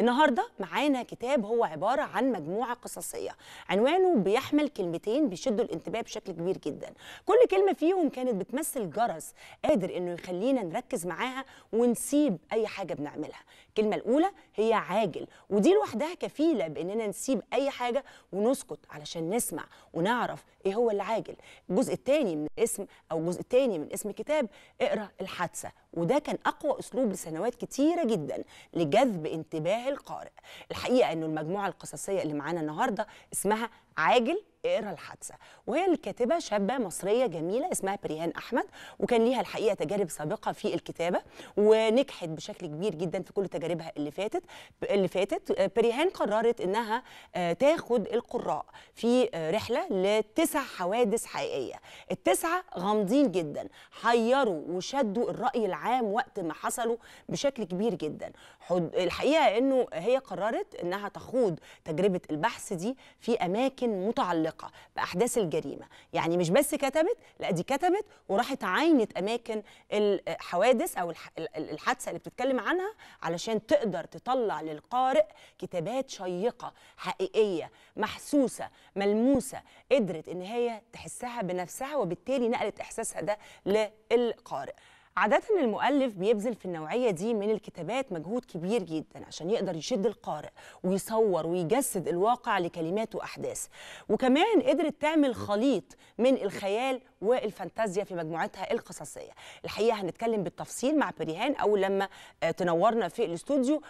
النهارده معانا كتاب هو عباره عن مجموعه قصصيه عنوانه بيحمل كلمتين بيشدوا الانتباه بشكل كبير جدا كل كلمه فيهم كانت بتمثل جرس قادر انه يخلينا نركز معاها ونسيب اي حاجه بنعملها الكلمه الاولى هي عاجل ودي لوحدها كفيله باننا نسيب اي حاجه ونسكت علشان نسمع ونعرف ايه هو العاجل الجزء الثاني من اسم او الجزء الثاني من اسم الكتاب اقرا الحادثه وده كان اقوى اسلوب لسنوات كتيره جدا لجذب انتباه القارئ الحقيقه انه المجموعه القصصيه اللي معانا النهارده اسمها عاجل اقرا الحادثه وهي الكاتبه شابه مصريه جميله اسمها بريان احمد وكان ليها الحقيقه تجارب سابقه في الكتابه ونجحت بشكل كبير جدا في كل تجاربها اللي فاتت اللي فاتت بريان قررت انها آه، تاخد القراء في آه، رحله لتسع حوادث حقيقيه التسعه غامضين جدا حيروا وشدوا الراي العام وقت ما حصلوا بشكل كبير جدا الحقيقه انه هي قررت انها تخوض تجربه البحث دي في اماكن متعلقه متعلقه باحداث الجريمه يعني مش بس كتبت لا دي كتبت وراحت عاينت اماكن الحوادث او الحادثه اللي بتتكلم عنها علشان تقدر تطلع للقارئ كتابات شيقه حقيقيه محسوسه ملموسه قدرت ان هي تحسها بنفسها وبالتالي نقلت احساسها ده للقارئ عادة المؤلف بيبذل في النوعية دي من الكتابات مجهود كبير جدا عشان يقدر يشد القارئ ويصور ويجسد الواقع لكلمات وأحداث وكمان قدرت تعمل خليط من الخيال والفانتازيا في مجموعتها القصصية الحقيقة هنتكلم بالتفصيل مع بريهان أول لما آه، تنورنا في الاستوديو